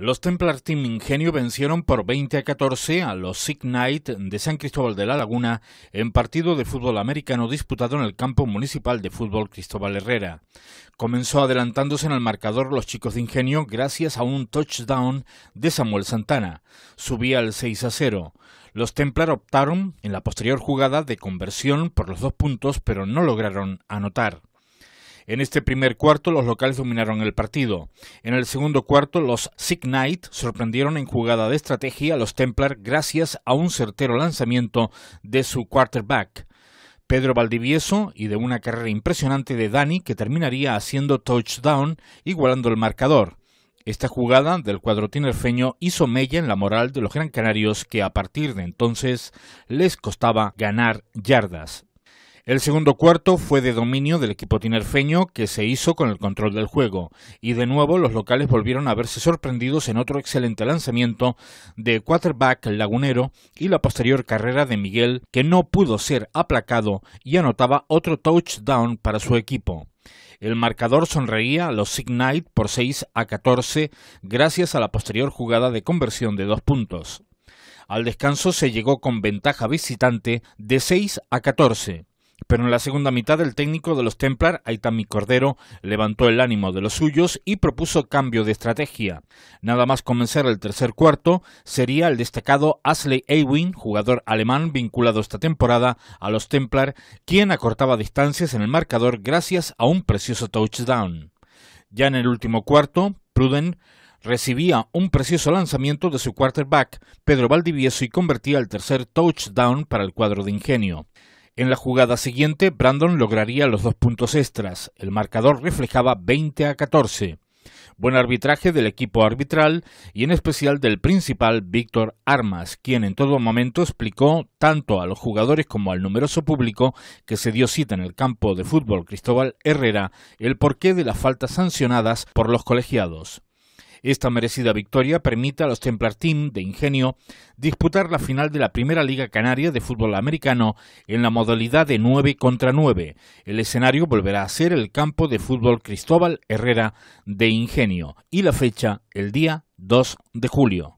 Los Templar Team Ingenio vencieron por 20 a 14 a los Sick Knight de San Cristóbal de la Laguna en partido de fútbol americano disputado en el campo municipal de fútbol Cristóbal Herrera. Comenzó adelantándose en el marcador los chicos de Ingenio gracias a un touchdown de Samuel Santana. Subía al 6 a 0. Los Templar optaron en la posterior jugada de conversión por los dos puntos pero no lograron anotar. En este primer cuarto los locales dominaron el partido. En el segundo cuarto los Sig Knight sorprendieron en jugada de estrategia a los Templar gracias a un certero lanzamiento de su quarterback. Pedro Valdivieso y de una carrera impresionante de Dani que terminaría haciendo touchdown igualando el marcador. Esta jugada del cuadro tinerfeño hizo mella en la moral de los Gran Canarios que a partir de entonces les costaba ganar yardas. El segundo cuarto fue de dominio del equipo tinerfeño que se hizo con el control del juego y de nuevo los locales volvieron a verse sorprendidos en otro excelente lanzamiento de quarterback lagunero y la posterior carrera de Miguel que no pudo ser aplacado y anotaba otro touchdown para su equipo. El marcador sonreía a los Signite por 6 a 14 gracias a la posterior jugada de conversión de dos puntos. Al descanso se llegó con ventaja visitante de 6 a 14 pero en la segunda mitad el técnico de los Templar, Aitami Cordero, levantó el ánimo de los suyos y propuso cambio de estrategia. Nada más comenzar el tercer cuarto, sería el destacado Ashley Ewing, jugador alemán vinculado esta temporada a los Templar, quien acortaba distancias en el marcador gracias a un precioso touchdown. Ya en el último cuarto, Pruden recibía un precioso lanzamiento de su quarterback, Pedro Valdivieso, y convertía el tercer touchdown para el cuadro de ingenio. En la jugada siguiente, Brandon lograría los dos puntos extras. El marcador reflejaba 20 a 14. Buen arbitraje del equipo arbitral y en especial del principal Víctor Armas, quien en todo momento explicó tanto a los jugadores como al numeroso público que se dio cita en el campo de fútbol Cristóbal Herrera el porqué de las faltas sancionadas por los colegiados. Esta merecida victoria permite a los Templar Team de Ingenio disputar la final de la Primera Liga Canaria de Fútbol Americano en la modalidad de 9 contra 9. El escenario volverá a ser el campo de fútbol Cristóbal Herrera de Ingenio y la fecha el día 2 de julio.